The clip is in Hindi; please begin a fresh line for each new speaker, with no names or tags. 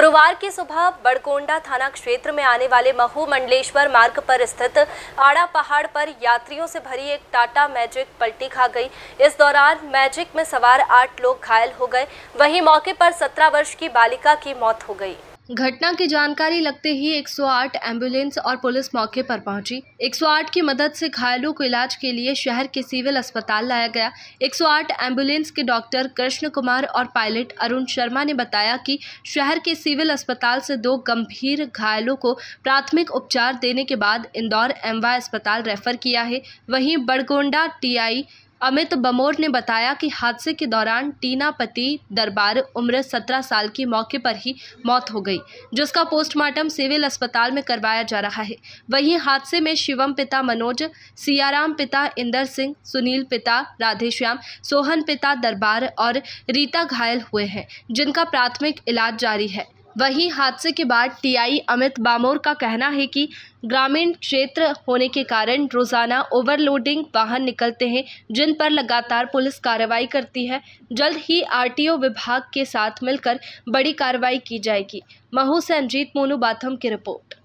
गुरुवार की सुबह बड़कोंडा थाना क्षेत्र में आने वाले महू मंडलेश्वर मार्ग पर स्थित आड़ा पहाड़ पर यात्रियों से भरी एक टाटा मैजिक पलटी खा गई इस दौरान मैजिक में सवार आठ लोग घायल हो गए वहीं मौके पर सत्रह वर्ष की बालिका की मौत हो गई घटना की जानकारी लगते ही 108 एम्बुलेंस और पुलिस मौके पर पहुंची 108 की मदद से घायलों को इलाज के लिए शहर के सिविल अस्पताल लाया गया 108 एम्बुलेंस के डॉक्टर कृष्ण कुमार और पायलट अरुण शर्मा ने बताया कि शहर के सिविल अस्पताल से दो गंभीर घायलों को प्राथमिक उपचार देने के बाद इंदौर एम अस्पताल रेफर किया है वहीं बड़गोंडा टी अमित बमोर ने बताया कि हादसे के दौरान टीना पति दरबार उम्र 17 साल की मौके पर ही मौत हो गई जिसका पोस्टमार्टम सिविल अस्पताल में करवाया जा रहा है वहीं हादसे में शिवम पिता मनोज सियाराम पिता इंदर सिंह सुनील पिता राधेश्याम सोहन पिता दरबार और रीता घायल हुए हैं जिनका प्राथमिक इलाज जारी है वहीं हादसे के बाद टीआई अमित बामोर का कहना है कि ग्रामीण क्षेत्र होने के कारण रोजाना ओवरलोडिंग वाहन निकलते हैं जिन पर लगातार पुलिस कार्रवाई करती है जल्द ही आरटीओ विभाग के साथ मिलकर बड़ी कार्रवाई की जाएगी महू से अंजीत मोनू बाथम की रिपोर्ट